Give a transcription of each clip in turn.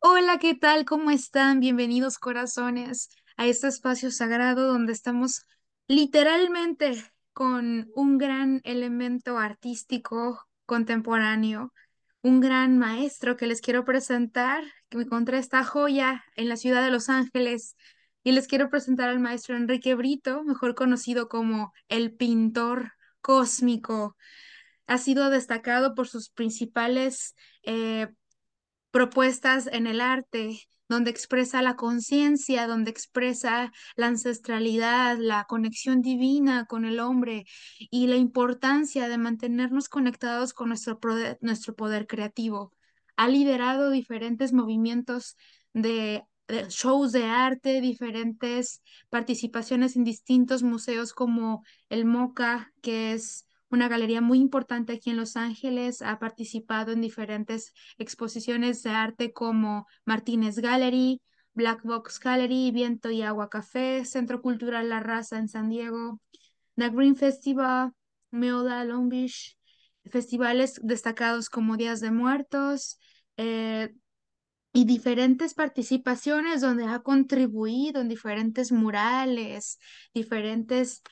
Hola, ¿qué tal? ¿Cómo están? Bienvenidos corazones a este espacio sagrado donde estamos literalmente con un gran elemento artístico contemporáneo, un gran maestro que les quiero presentar, que me encontré esta joya en la ciudad de Los Ángeles. Y les quiero presentar al maestro Enrique Brito, mejor conocido como el pintor cósmico. Ha sido destacado por sus principales eh, propuestas en el arte, donde expresa la conciencia, donde expresa la ancestralidad, la conexión divina con el hombre y la importancia de mantenernos conectados con nuestro, poder, nuestro poder creativo. Ha liderado diferentes movimientos de, de shows de arte, diferentes participaciones en distintos museos como el MOCA, que es una galería muy importante aquí en Los Ángeles, ha participado en diferentes exposiciones de arte como Martínez Gallery, Black Box Gallery, Viento y Agua Café, Centro Cultural La Raza en San Diego, The Green Festival, Meoda Long Beach, festivales destacados como Días de Muertos, eh, y diferentes participaciones donde ha contribuido en diferentes murales, diferentes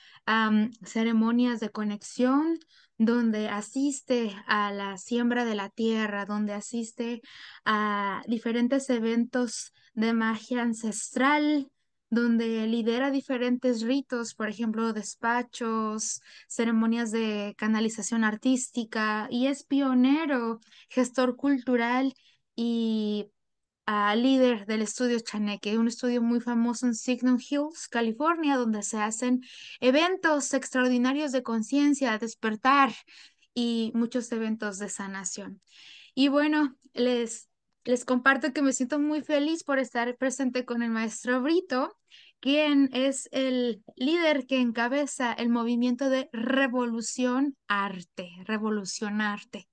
ceremonias de conexión, donde asiste a la siembra de la tierra, donde asiste a diferentes eventos de magia ancestral, donde lidera diferentes ritos, por ejemplo, despachos, ceremonias de canalización artística, y es pionero, gestor cultural y a líder del estudio Chaneque, un estudio muy famoso en Signum Hills, California, donde se hacen eventos extraordinarios de conciencia, despertar y muchos eventos de sanación. Y bueno, les, les comparto que me siento muy feliz por estar presente con el maestro Brito, quien es el líder que encabeza el movimiento de Revolución Arte, Revolución Arte.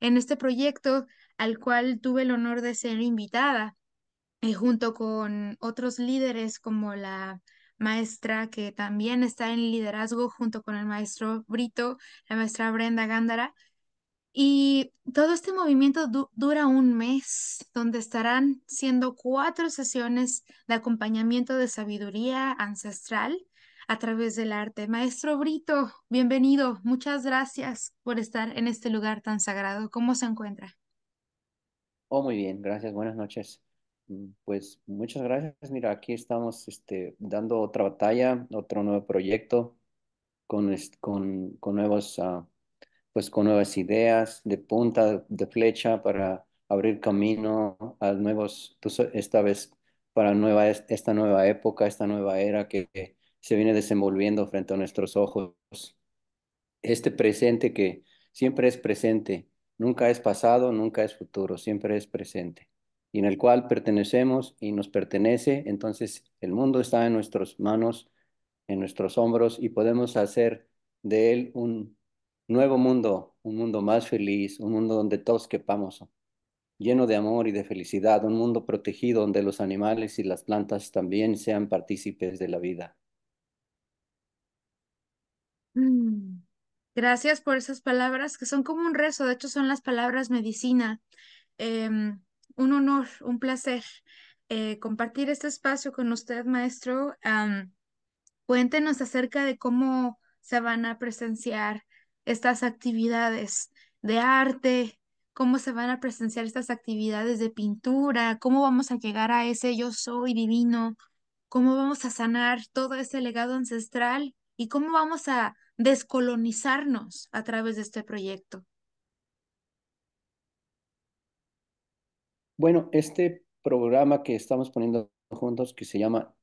En este proyecto al cual tuve el honor de ser invitada, eh, junto con otros líderes como la maestra que también está en liderazgo junto con el maestro Brito, la maestra Brenda Gándara. Y todo este movimiento dura un mes, donde estarán siendo cuatro sesiones de acompañamiento de sabiduría ancestral a través del arte. Maestro Brito, bienvenido. Muchas gracias por estar en este lugar tan sagrado. ¿Cómo se encuentra? Oh, muy bien, gracias, buenas noches. Mm, pues muchas gracias. Mira, aquí estamos este, dando otra batalla, otro nuevo proyecto con, con, con nuevos, ah, pues con nuevas ideas de punta, de flecha para abrir camino a nuevos, pues, esta vez para nueva, esta nueva época, esta nueva era que se viene desenvolviendo frente a nuestros ojos este presente que siempre es presente Nunca es pasado, nunca es futuro, siempre es presente. Y en el cual pertenecemos y nos pertenece, entonces el mundo está en nuestras manos, en nuestros hombros y podemos hacer de él un nuevo mundo, un mundo más feliz, un mundo donde todos quepamos, lleno de amor y de felicidad, un mundo protegido donde los animales y las plantas también sean partícipes de la vida. Gracias por esas palabras que son como un rezo, de hecho son las palabras medicina. Em, un honor, un placer eh, compartir este espacio con usted, maestro. cuéntenos acerca de cómo se van a presenciar estas actividades de arte, cómo se van a presenciar estas actividades de pintura, cómo vamos a llegar a ese yo soy divino, cómo vamos a sanar todo ese legado ancestral y cómo vamos a descolonizarnos a través de este proyecto? Bueno, este programa que estamos poniendo juntos que se llama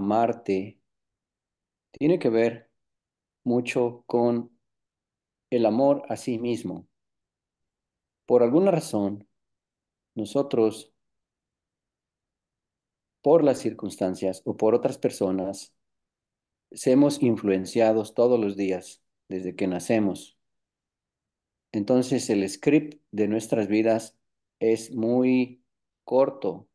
Marte, tiene que ver mucho con el amor a sí mismo. Por alguna razón, nosotros, por las circunstancias o por otras personas, hemos influenciados todos los días, desde que nacemos. Entonces el script de nuestras vidas es muy corto.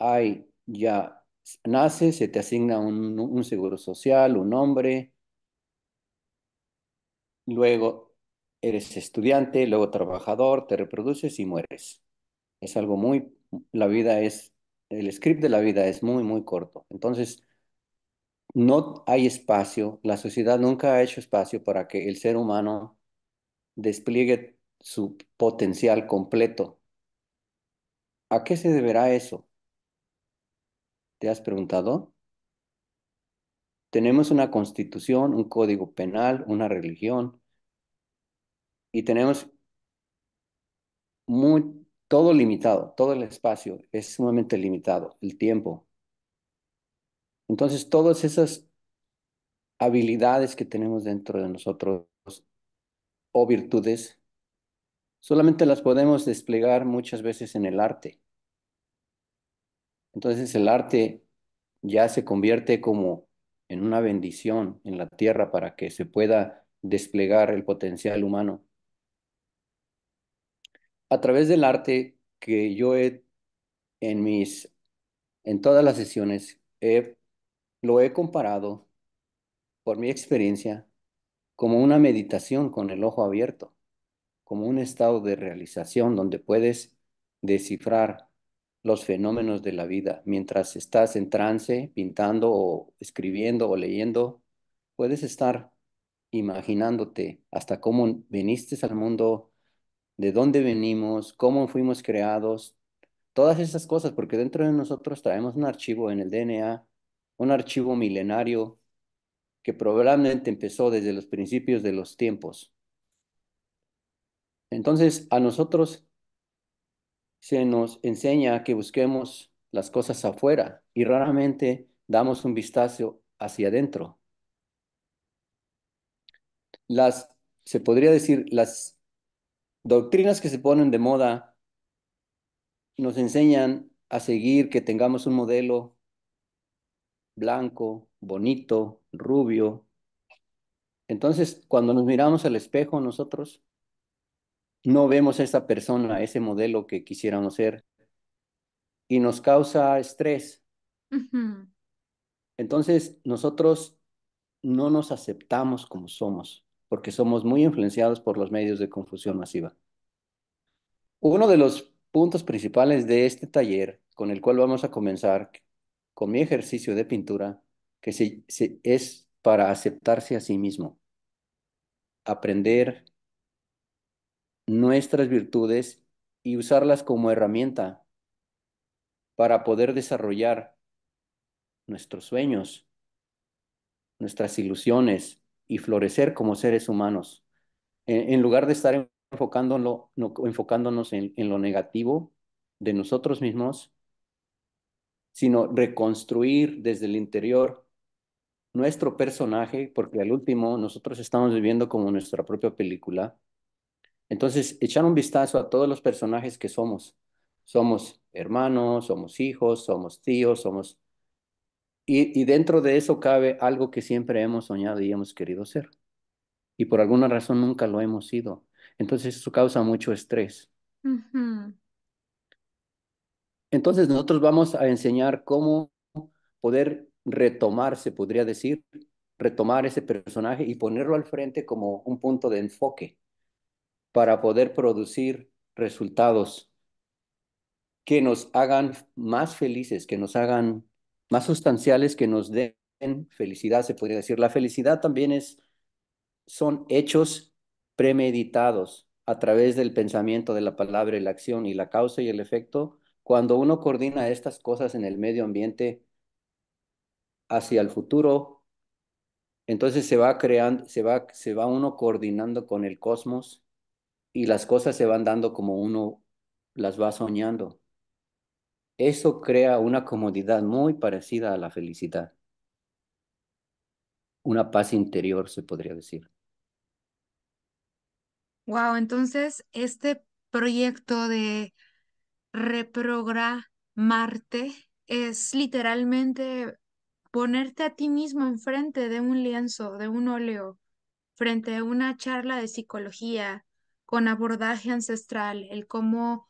Hay ya, naces, se te asigna un, un seguro social, un nombre, luego eres estudiante, luego trabajador, te reproduces y mueres. Es algo muy, la vida es, el script de la vida es muy, muy corto. Entonces, no hay espacio, la sociedad nunca ha hecho espacio para que el ser humano despliegue su potencial completo. ¿A qué se deberá eso? ¿Te has preguntado? Tenemos una constitución, un código penal, una religión y tenemos todo limitado, todo el espacio es sumamente limitado, el tiempo, entonces, todas esas habilidades que tenemos dentro de nosotros o virtudes, solamente las podemos desplegar muchas veces en el arte. Entonces el arte ya se convierte como en una bendición en la tierra para que se pueda desplegar el potencial humano. A través del arte que yo he, en mis, en todas las sesiones, he lo he comparado, por mi experiencia, como una meditación con el ojo abierto, como un estado de realización donde puedes descifrar los fenómenos de la vida. Mientras estás en trance, pintando o escribiendo o leyendo, puedes estar imaginándote hasta cómo viniste al mundo, de dónde venimos, cómo fuimos creados, todas esas cosas, porque dentro de nosotros traemos un archivo en el DNA un archivo milenario que probablemente empezó desde los principios de los tiempos. Entonces, a nosotros se nos enseña que busquemos las cosas afuera y raramente damos un vistazo hacia adentro. Las, se podría decir, las doctrinas que se ponen de moda nos enseñan a seguir, que tengamos un modelo blanco, bonito, rubio. Entonces, cuando nos miramos al espejo nosotros, no vemos a esa persona, ese modelo que quisiéramos ser, y nos causa estrés. Entonces, nosotros no nos aceptamos como somos, porque somos muy influenciados por los medios de confusión masiva. Uno de los puntos principales de este taller, con el cual vamos a comenzar, con mi ejercicio de pintura, que se, es para aceptarse a sí mismo, aprender nuestras virtudes y usarlas como herramienta para poder desarrollar nuestros sueños, nuestras ilusiones y florecer como seres humanos. E, en, lugar de estar enfocándonos, enfocándonos en lo negativo de nosotros mismos, sino reconstruir desde el interior nuestro personaje, porque al último nosotros estamos viviendo como nuestra propia película. Entonces, echar un vistazo a todos los personajes que somos. Somos hermanos, somos hijos, somos tíos, somos... Y, y dentro de eso cabe algo que siempre hemos soñado y hemos querido ser. Y por alguna razón nunca lo hemos sido. Entonces eso causa mucho estrés. Entonces nosotros vamos a enseñar cómo poder retomar, se podría decir, retomar ese personaje y ponerlo al frente como un punto de enfoque para poder producir resultados que nos hagan más felices, que nos hagan más sustanciales, que nos den felicidad, se podría decir. La felicidad también es, son hechos premeditados a través del pensamiento, de la palabra y la acción y la causa y el efecto cuando uno coordina estas cosas en el medio ambiente hacia el futuro, entonces se va creando, se va, se va uno coordinando con el cosmos y las cosas se van dando como uno las va soñando. Eso crea una comodidad muy parecida a la felicidad. Una paz interior, se podría decir. Wow, entonces este proyecto de reprogramarte es literalmente ponerte a ti mismo enfrente de un lienzo, de un óleo, frente a una charla de psicología con abordaje ancestral, el cómo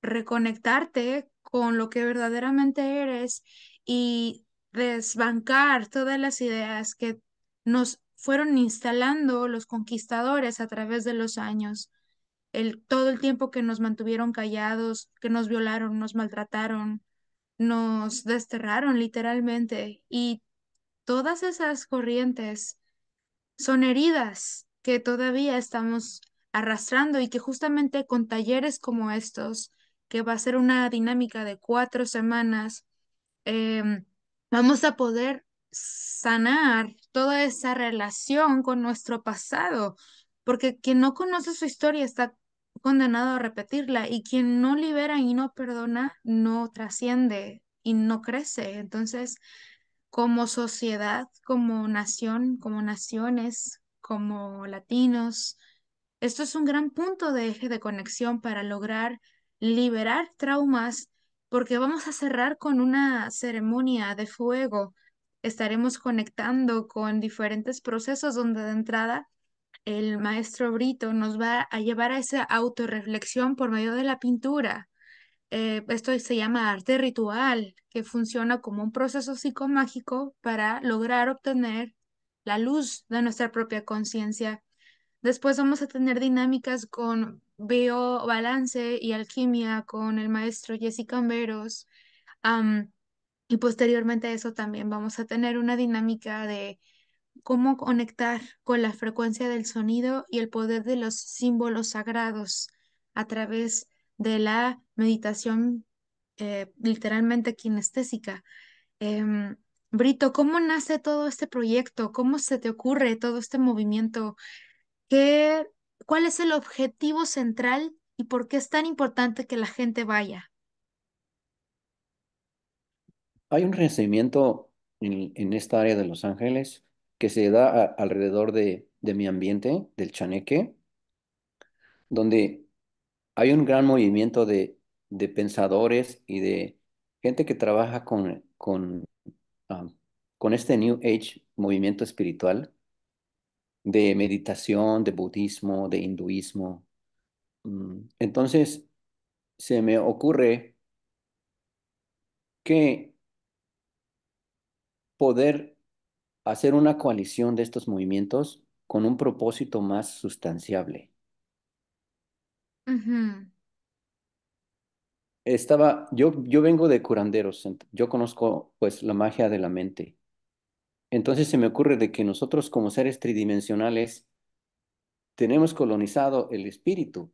reconectarte con lo que verdaderamente eres y desbancar todas las ideas que nos fueron instalando los conquistadores a través de los años el, todo el tiempo que nos mantuvieron callados, que nos violaron, nos maltrataron, nos desterraron literalmente. Y todas esas corrientes son heridas que todavía estamos arrastrando y que justamente con talleres como estos, que va a ser una dinámica de cuatro semanas, em, vamos a poder sanar toda esa relación con nuestro pasado, porque quien no conoce su historia está condenado a repetirla y quien no libera y no perdona no trasciende y no crece. Entonces, como sociedad, como nación, como naciones, como latinos, esto es un gran punto de eje de conexión para lograr liberar traumas porque vamos a cerrar con una ceremonia de fuego. Estaremos conectando con diferentes procesos donde de entrada el maestro Brito nos va a llevar a esa autorreflexión por medio de la pintura. Eh, esto se llama arte ritual, que funciona como un proceso psicomágico para lograr obtener la luz de nuestra propia conciencia. Después vamos a tener dinámicas con balance y alquimia con el maestro Jessica Camberos. y posteriormente a eso también vamos a tener una dinámica de cómo conectar con la frecuencia del sonido y el poder de los símbolos sagrados a través de la meditación eh, literalmente kinestésica. Em, Brito, ¿cómo nace todo este proyecto? ¿Cómo se te ocurre todo este movimiento? ¿Cuál es el objetivo central y por qué es tan importante que la gente vaya? Hay un recibimiento en esta área de Los Ángeles que se da alrededor de, mi ambiente, del chaneque, donde hay un gran movimiento de, pensadores y de gente que trabaja con, con, con este New Age movimiento espiritual de meditación, de budismo, de hinduismo. Mm, entonces, se me ocurre que poder hacer una coalición de estos movimientos con un propósito más sustanciable. Estaba, yo, yo vengo de curanderos, yo conozco pues la magia de la mente. Entonces se me ocurre de que nosotros como seres tridimensionales tenemos colonizado el espíritu,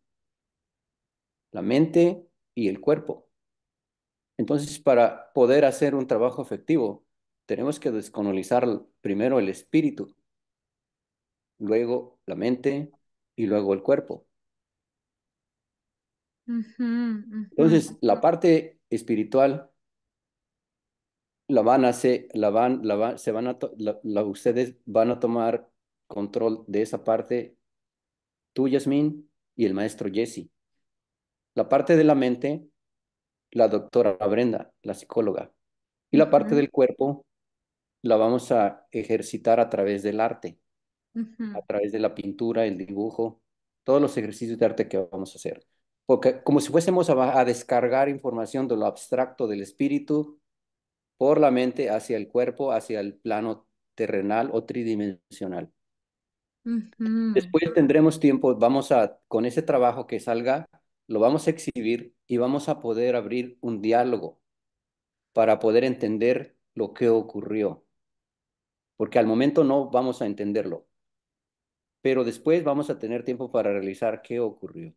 la mente y el cuerpo. Entonces para poder hacer un trabajo efectivo tenemos que descolonizar primero el espíritu, luego la mente y luego el cuerpo. Entonces, la parte espiritual la van a la van, la se van a, ustedes van a tomar control de esa parte, tú, Yasmín, y el maestro Jesse. La parte de la mente, la doctora Brenda, la psicóloga. Y la parte del cuerpo, la vamos a ejercitar a través del arte, a través de la pintura, el dibujo, todos los ejercicios de arte que vamos a hacer. Porque como si fuésemos a descargar información de lo abstracto del espíritu por la mente hacia el cuerpo, hacia el plano terrenal o tridimensional. Después tendremos tiempo, vamos a, con ese trabajo que salga, lo vamos a exhibir y vamos a poder abrir un diálogo para poder entender lo que ocurrió porque al momento no vamos a entenderlo, pero después vamos a tener tiempo para realizar qué ocurrió.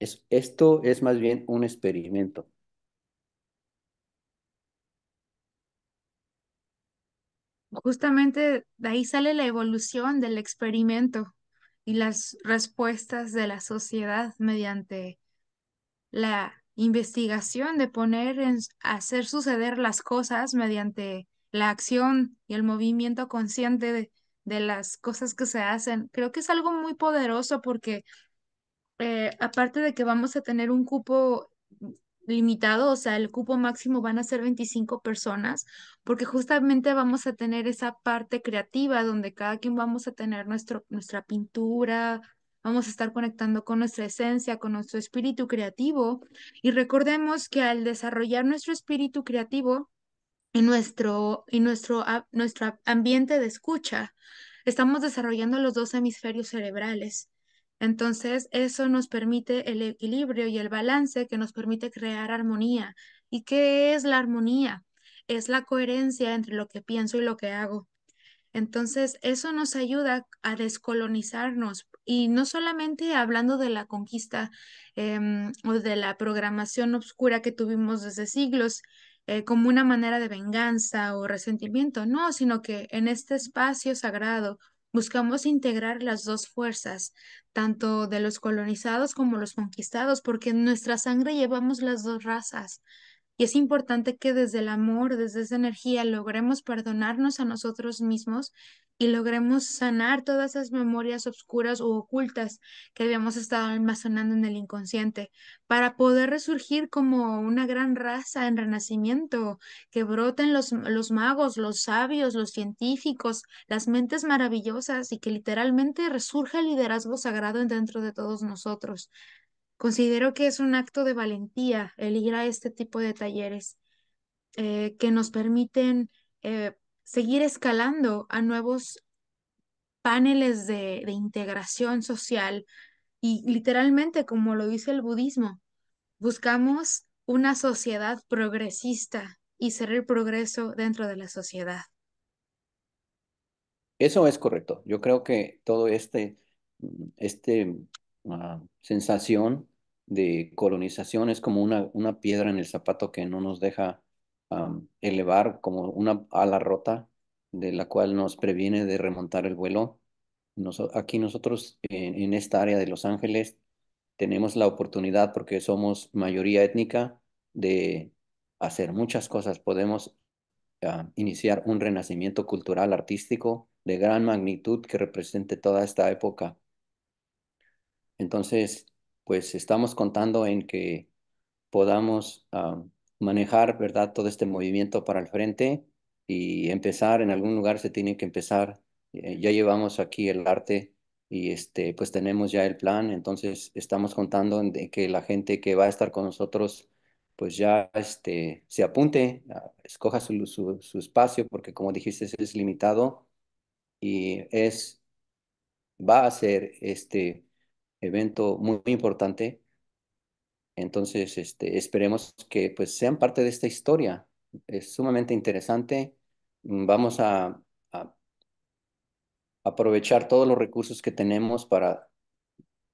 Es, esto es más bien un experimento. Justamente de ahí sale la evolución del experimento y las respuestas de la sociedad mediante la investigación de poner en hacer suceder las cosas mediante la acción y el movimiento consciente de, las cosas que se hacen. Creo que es algo muy poderoso porque eh, aparte de que vamos a tener un cupo limitado, o sea, el cupo máximo van a ser 25 personas, porque justamente vamos a tener esa parte creativa donde cada quien vamos a tener nuestro, nuestra pintura, vamos a estar conectando con nuestra esencia, con nuestro espíritu creativo. Y recordemos que al desarrollar nuestro espíritu creativo, y nuestro, y nuestro, nuestro ambiente de escucha. Estamos desarrollando los dos hemisferios cerebrales. Entonces, eso nos permite el equilibrio y el balance que nos permite crear armonía. ¿Y qué es la armonía? Es la coherencia entre lo que pienso y lo que hago. Entonces, eso nos ayuda a descolonizarnos y no solamente hablando de la conquista em, o de la programación oscura que tuvimos desde siglos, eh, como una manera de venganza o resentimiento, no, sino que en este espacio sagrado buscamos integrar las dos fuerzas, tanto de los colonizados como los conquistados, porque en nuestra sangre llevamos las dos razas, y es importante que desde el amor, desde esa energía, logremos perdonarnos a nosotros mismos y logremos sanar todas esas memorias oscuras o ocultas que habíamos estado almacenando en el inconsciente para poder resurgir como una gran raza en renacimiento, que broten los, los magos, los sabios, los científicos, las mentes maravillosas y que literalmente resurja el liderazgo sagrado dentro de todos nosotros. Considero que es un acto de valentía el ir a este tipo de talleres eh, que nos permiten eh, seguir escalando a nuevos paneles de, integración social y literalmente, como lo dice el budismo, buscamos una sociedad progresista y ser el progreso dentro de la sociedad. Eso es correcto. Yo creo que todo este, este sensación de colonización, es como una, una piedra en el zapato que no nos deja elevar, como una ala rota de la cual nos previene de remontar el vuelo. aquí nosotros en, esta área de Los Ángeles tenemos la oportunidad, porque somos mayoría étnica, de hacer muchas cosas. Podemos iniciar un renacimiento cultural, artístico, de gran magnitud que represente toda esta época entonces, pues estamos contando en que podamos ah, manejar, ¿verdad?, todo este movimiento para el frente y empezar, en algún lugar se tiene que empezar. Eh, ya llevamos aquí el arte y este, pues tenemos ya el plan, entonces estamos contando en de que la gente que va a estar con nosotros, pues ya este, se apunte, ah, escoja su, su espacio, porque como dijiste, es limitado y es, va a ser este evento muy, importante. Entonces, este, esperemos que pues, sean parte de esta historia. Es sumamente interesante. Mm, vamos a, aprovechar todos los recursos que tenemos para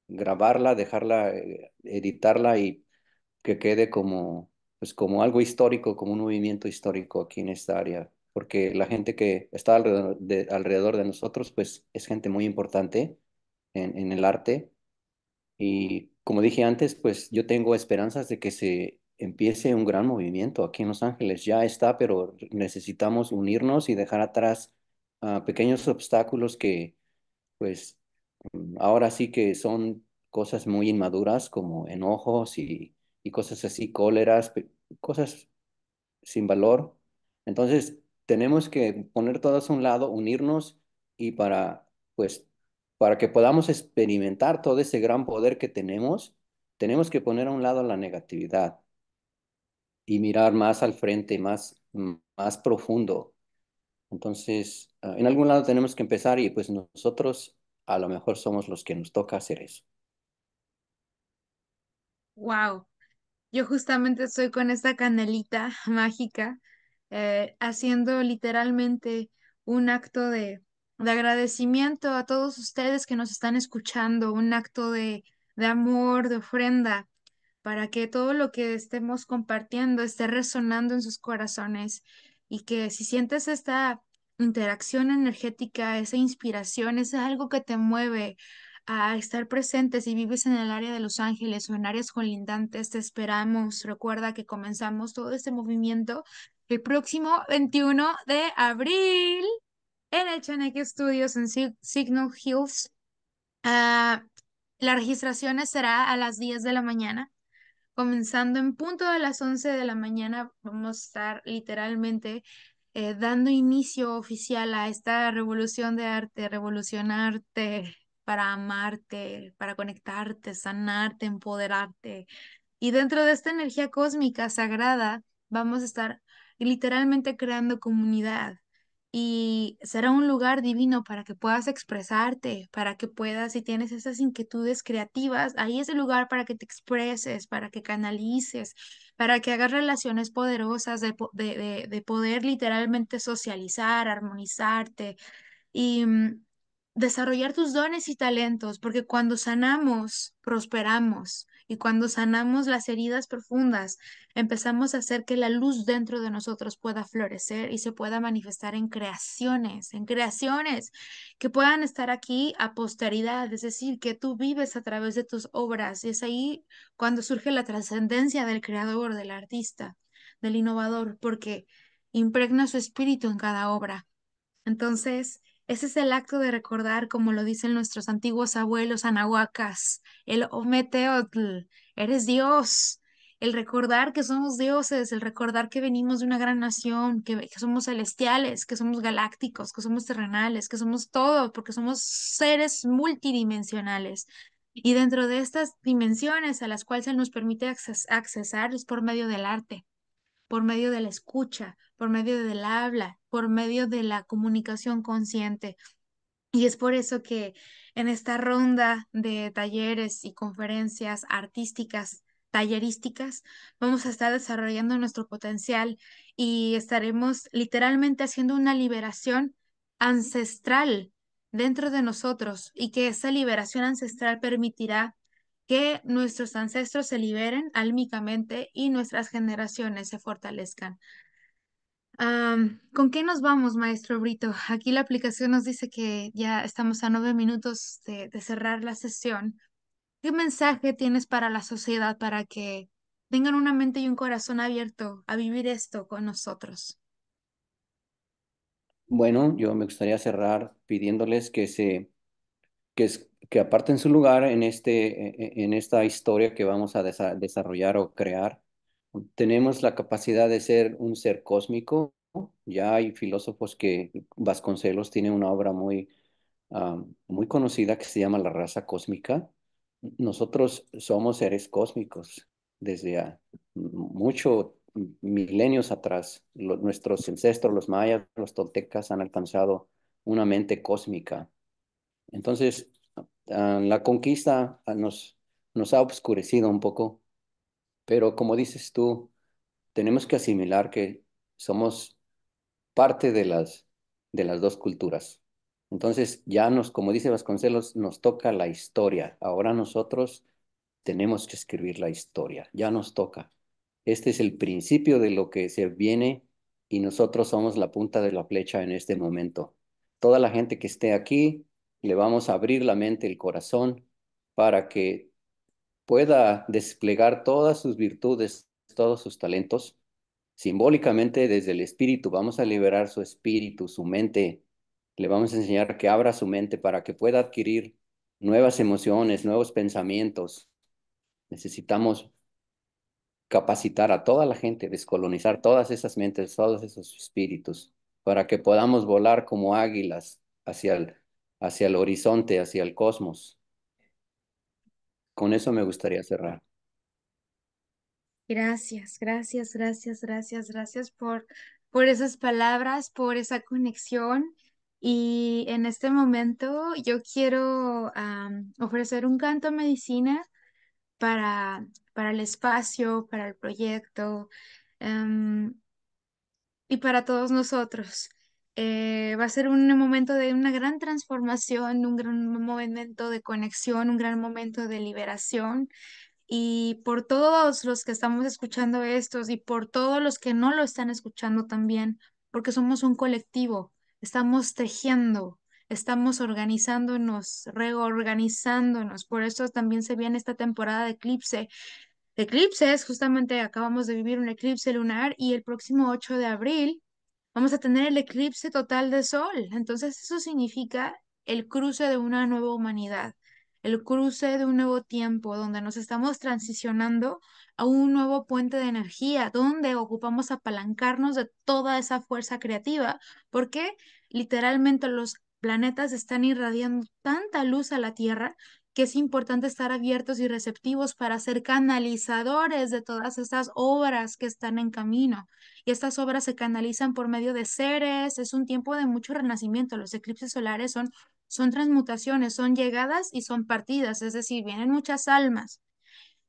grabarla, dejarla, eh, editarla y que quede como, pues, como algo histórico, como un movimiento histórico aquí en esta área. Porque la gente que está alrededor de, alrededor de nosotros, pues es gente muy importante en el arte y como dije antes, pues yo tengo esperanzas de que se empiece un gran movimiento aquí en Los Ángeles. Ya está, pero necesitamos unirnos y dejar atrás ah, pequeños obstáculos que, pues, mm, ahora sí que son cosas muy inmaduras como enojos y, y cosas así, cóleras, cosas sin valor. Entonces, tenemos que poner todas a un lado, unirnos y para, pues, para que podamos experimentar todo ese gran poder que tenemos, tenemos que poner a un lado la negatividad y mirar más al frente, más, más profundo. Entonces, ah, en algún lado tenemos que empezar y pues nosotros a lo mejor somos los que nos toca hacer eso. Wow, yo justamente estoy con esta canelita mágica eh, haciendo literalmente un acto de de agradecimiento a todos ustedes que nos están escuchando, un acto de, amor, de ofrenda, para que todo lo que estemos compartiendo esté resonando en sus corazones y que si sientes esta interacción energética, esa inspiración, es algo que te mueve a estar presente. Si vives en el área de Los Ángeles o en áreas colindantes, te esperamos. Recuerda que comenzamos todo este movimiento el próximo 21 de abril en el Chaneque Studios en Signal Hills. Ah, la registración será a las 10 de la mañana. Comenzando en punto de las 11 de la mañana, vamos a estar literalmente eh, dando inicio oficial a esta revolución de arte, revolucionarte para amarte, para conectarte, sanarte, empoderarte. Y dentro de esta energía cósmica sagrada, vamos a estar literalmente creando comunidad, y será un lugar divino para que puedas expresarte, para que puedas, si tienes esas inquietudes creativas, ahí es el lugar para que te expreses, para que canalices, para que hagas relaciones poderosas de, poder literalmente socializar, armonizarte y mm, desarrollar tus dones y talentos, porque cuando sanamos, prosperamos. Y cuando sanamos las heridas profundas, empezamos a hacer que la luz dentro de nosotros pueda florecer y se pueda manifestar en creaciones, en creaciones que puedan estar aquí a posteridad, es decir, que tú vives a través de tus obras. Y es ahí cuando surge la trascendencia del creador, del artista, del innovador, porque impregna su espíritu en cada obra. Entonces, ese es el acto de recordar, como lo dicen nuestros antiguos abuelos anahuacas, el Ometeotl, eres Dios. El recordar que somos dioses, el recordar que venimos de una gran nación, que, somos celestiales, que somos galácticos, que somos terrenales, que somos todo, porque somos seres multidimensionales. Y dentro de estas dimensiones a las cuales se nos permite accesar es por medio del arte, por medio de la escucha, por medio del habla, por medio de la comunicación consciente. Y es por eso que en esta ronda de talleres y conferencias artísticas, tallerísticas, vamos a estar desarrollando nuestro potencial y estaremos literalmente haciendo una liberación ancestral dentro de nosotros y que esa liberación ancestral permitirá que nuestros ancestros se liberen álmicamente y nuestras generaciones se fortalezcan. ¿Con qué nos vamos, maestro Brito? Aquí la aplicación nos dice que ya estamos a nueve minutos de, cerrar la sesión. ¿Qué mensaje tienes para la sociedad para que tengan una mente y un corazón abierto a vivir esto con nosotros? Bueno, yo me gustaría cerrar pidiéndoles que se que, que aparten su lugar en, este, e, e, en esta historia que vamos a desarrollar o crear tenemos la capacidad de ser un ser cósmico. Ya hay filósofos que Vasconcelos tiene una obra muy, ah, muy conocida que se llama La raza cósmica. Nosotros somos seres cósmicos desde mucho milenios atrás. nuestros ancestros, los mayas, los toltecas, han alcanzado una mente cósmica. Entonces, ah, la conquista ah, nos, nos ha obscurecido un poco pero como dices tú, tenemos que asimilar que somos parte de las, de las dos culturas. Entonces ya nos, como dice Vasconcelos, nos toca la historia. Ahora nosotros tenemos que escribir la historia, ya nos toca. Este es el principio de lo que se viene y nosotros somos la punta de la flecha en este momento. Toda la gente que esté aquí, le vamos a abrir la mente, el corazón, para que pueda desplegar todas sus virtudes, todos sus talentos. Simbólicamente desde el espíritu vamos a liberar su espíritu, su mente. Le vamos a enseñar que abra su mente para que pueda adquirir nuevas emociones, nuevos pensamientos. Necesitamos capacitar a toda la gente, descolonizar todas esas mentes, todos esos espíritus, para que podamos volar como águilas hacia el, hacia el horizonte, hacia el cosmos. Con eso me gustaría cerrar. Gracias, gracias, gracias, gracias, gracias por, por esas palabras, por esa conexión. Y en este momento yo quiero ofrecer un canto a medicina para, para el espacio, para el proyecto em, y para todos nosotros. Eh, va a ser un momento de una gran transformación, un gran momento de conexión, un gran momento de liberación. Y por todos los que estamos escuchando estos y por todos los que no lo están escuchando también, porque somos un colectivo, estamos tejiendo, estamos organizándonos, reorganizándonos. Por eso también se viene esta temporada de eclipse. Eclipses, justamente acabamos de vivir un eclipse lunar y el próximo 8 de abril vamos a tener el eclipse total de sol. Entonces eso significa el cruce de una nueva humanidad, el cruce de un nuevo tiempo, donde nos estamos transicionando a un nuevo puente de energía, donde ocupamos apalancarnos de toda esa fuerza creativa, porque literalmente los planetas están irradiando tanta luz a la Tierra que es importante estar abiertos y receptivos para ser canalizadores de todas estas obras que están en camino. Y estas obras se canalizan por medio de seres, es un tiempo de mucho renacimiento, los eclipses solares son, son transmutaciones, son llegadas y son partidas, es decir, vienen muchas almas.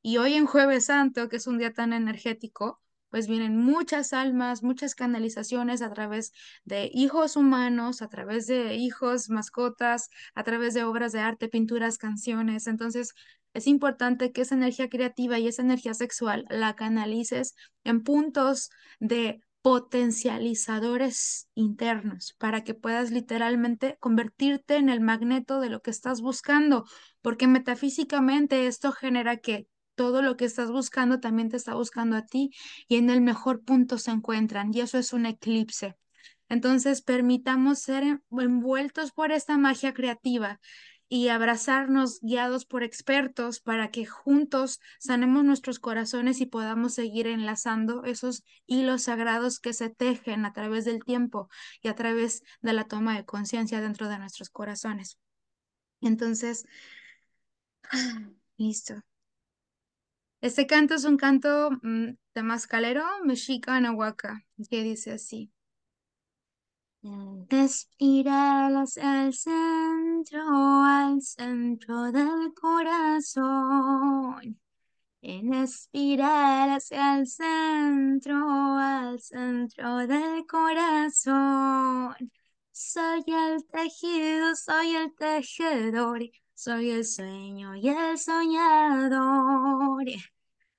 Y hoy en jueves santo, que es un día tan energético, pues vienen muchas almas, muchas canalizaciones a través de hijos humanos, a través de hijos, mascotas, a través de obras de arte, pinturas, canciones. Entonces, es importante que esa energía creativa y esa energía sexual la canalices en puntos de potencializadores internos para que puedas literalmente convertirte en el magneto de lo que estás buscando, porque metafísicamente esto genera que todo lo que estás buscando también te está buscando a ti y en el mejor punto se encuentran y eso es un eclipse. Entonces, permitamos ser envueltos por esta magia creativa y abrazarnos guiados por expertos para que juntos sanemos nuestros corazones y podamos seguir enlazando esos hilos sagrados que se tejen a través del tiempo y a través de la toma de conciencia dentro de nuestros corazones. Entonces, listo. Este canto es un canto de mm, mascalero, mexica, nahuaca, que dice así. hacia el centro, al centro del corazón. En espiral hacia el centro, al centro del corazón. Soy el tejido, soy el tejedor, soy el sueño y el soñador.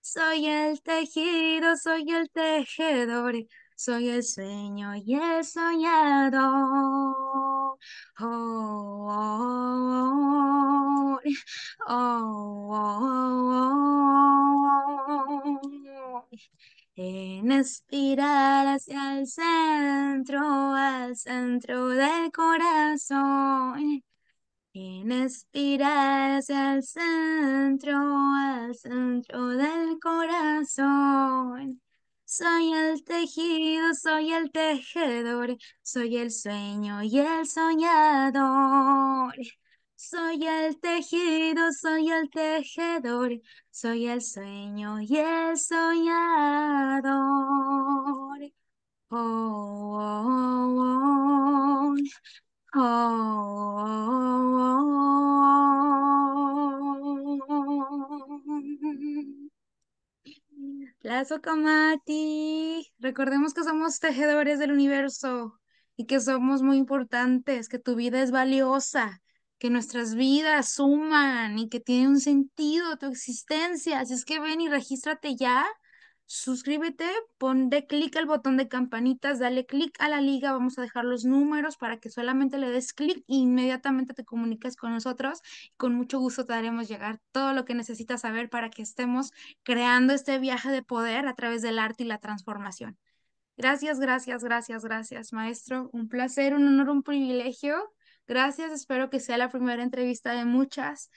Soy el tejido, soy el tejedor, soy el sueño y el soñador. Oh, oh, oh, en hacia el centro, al centro del corazón. En hacia el centro, al centro del corazón. Soy el tejido, soy el tejedor, soy el sueño y el soñador. Soy el tejido, soy el tejedor, soy el sueño y el soñador. oh. oh, oh, oh. Lazo Mati. recordemos que somos tejedores del universo y que somos muy importantes, que tu vida es valiosa, que nuestras vidas suman y que tiene un sentido tu existencia. Así es que ven y regístrate ya suscríbete, pon de clic al botón de campanitas, dale clic a la liga, vamos a dejar los números para que solamente le des clic e inmediatamente te comuniques con nosotros. con mucho gusto te haremos llegar todo lo que necesitas saber para que estemos creando este viaje de poder a través del arte y la transformación. Gracias, gracias, gracias, gracias, maestro. Un placer, un honor, un privilegio. Gracias, espero que sea la primera entrevista de muchas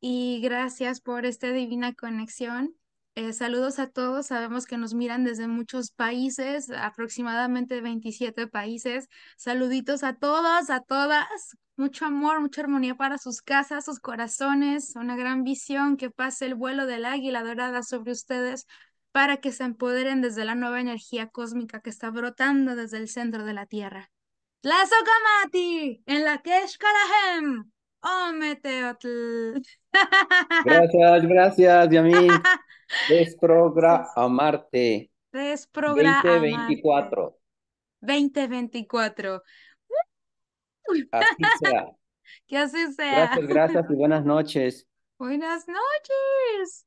y gracias por esta divina conexión eh, saludos a todos. Sabemos que nos miran desde muchos países, aproximadamente 27 países. Saluditos a todos, a todas. Mucho amor, mucha armonía para sus casas, sus corazones. Una gran visión que pase el vuelo del águila dorada sobre ustedes para que se empoderen desde la nueva energía cósmica que está brotando desde el centro de la Tierra. La Sokamati en la Keshkalahem. Oh, meteotl. Gracias, gracias, Yamil. Desprogramarte. Desprogramarte. 2024. 2024. Así sea. Que así sea. Gracias, gracias y buenas noches. Buenas noches.